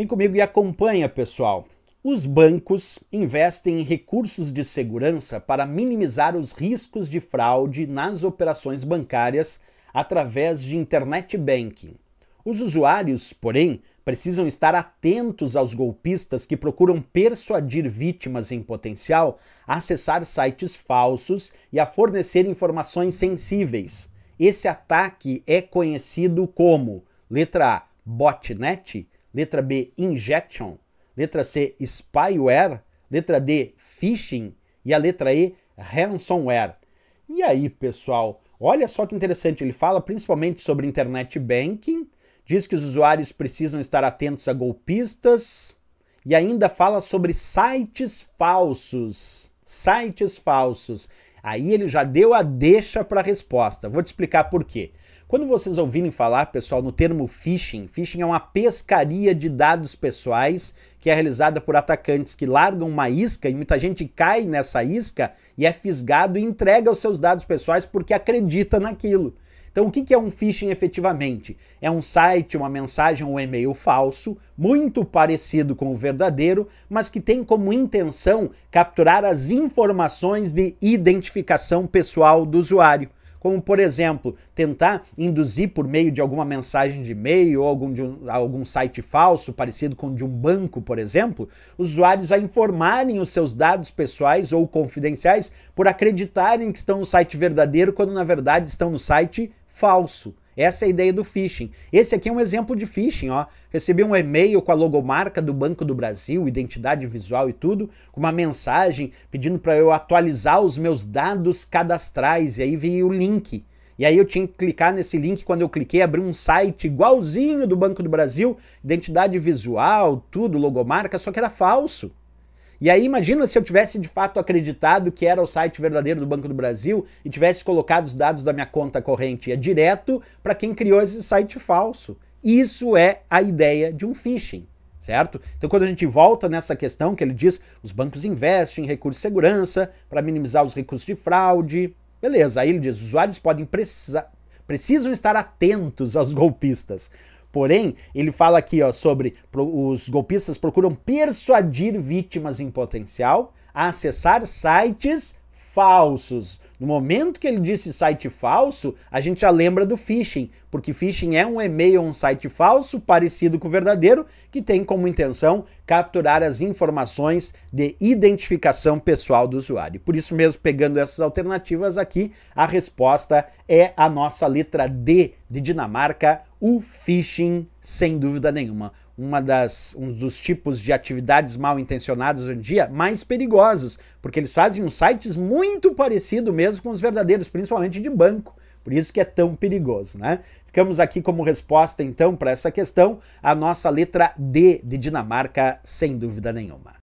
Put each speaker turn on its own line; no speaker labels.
Vem comigo e acompanha, pessoal. Os bancos investem em recursos de segurança para minimizar os riscos de fraude nas operações bancárias através de internet banking. Os usuários, porém, precisam estar atentos aos golpistas que procuram persuadir vítimas em potencial a acessar sites falsos e a fornecer informações sensíveis. Esse ataque é conhecido como, letra A, botnet, letra B, injection, letra C, spyware, letra D, phishing e a letra E, ransomware. E aí, pessoal, olha só que interessante, ele fala principalmente sobre internet banking, diz que os usuários precisam estar atentos a golpistas e ainda fala sobre sites falsos. Sites falsos. Aí ele já deu a deixa para a resposta. Vou te explicar por quê. Quando vocês ouvirem falar, pessoal, no termo phishing, phishing é uma pescaria de dados pessoais que é realizada por atacantes que largam uma isca e muita gente cai nessa isca e é fisgado e entrega os seus dados pessoais porque acredita naquilo. Então, o que é um phishing efetivamente? É um site, uma mensagem ou um e-mail falso, muito parecido com o verdadeiro, mas que tem como intenção capturar as informações de identificação pessoal do usuário como por exemplo, tentar induzir por meio de alguma mensagem de e-mail ou algum, de um, algum site falso, parecido com o de um banco, por exemplo, usuários a informarem os seus dados pessoais ou confidenciais por acreditarem que estão no site verdadeiro quando na verdade estão no site falso. Essa é a ideia do phishing. Esse aqui é um exemplo de phishing, ó. Recebi um e-mail com a logomarca do Banco do Brasil, identidade visual e tudo, com uma mensagem pedindo para eu atualizar os meus dados cadastrais e aí veio o link. E aí eu tinha que clicar nesse link, quando eu cliquei, abriu um site igualzinho do Banco do Brasil, identidade visual, tudo, logomarca, só que era falso. E aí imagina se eu tivesse de fato acreditado que era o site verdadeiro do Banco do Brasil e tivesse colocado os dados da minha conta corrente, é direto para quem criou esse site falso. Isso é a ideia de um phishing certo? Então, quando a gente volta nessa questão que ele diz, os bancos investem em recursos de segurança para minimizar os recursos de fraude, beleza. Aí ele diz, usuários podem precisar, precisam estar atentos aos golpistas, Porém, ele fala aqui ó, sobre os golpistas procuram persuadir vítimas em potencial a acessar sites falsos. No momento que ele disse site falso, a gente já lembra do phishing, porque phishing é um e-mail ou um site falso, parecido com o verdadeiro, que tem como intenção capturar as informações de identificação pessoal do usuário. Por isso mesmo, pegando essas alternativas aqui, a resposta é a nossa letra D de Dinamarca, o phishing, sem dúvida nenhuma uma das, um dos tipos de atividades mal intencionadas hoje em dia mais perigosas, porque eles fazem uns sites muito parecidos mesmo com os verdadeiros, principalmente de banco. Por isso que é tão perigoso, né? Ficamos aqui como resposta então para essa questão a nossa letra D de Dinamarca, sem dúvida nenhuma.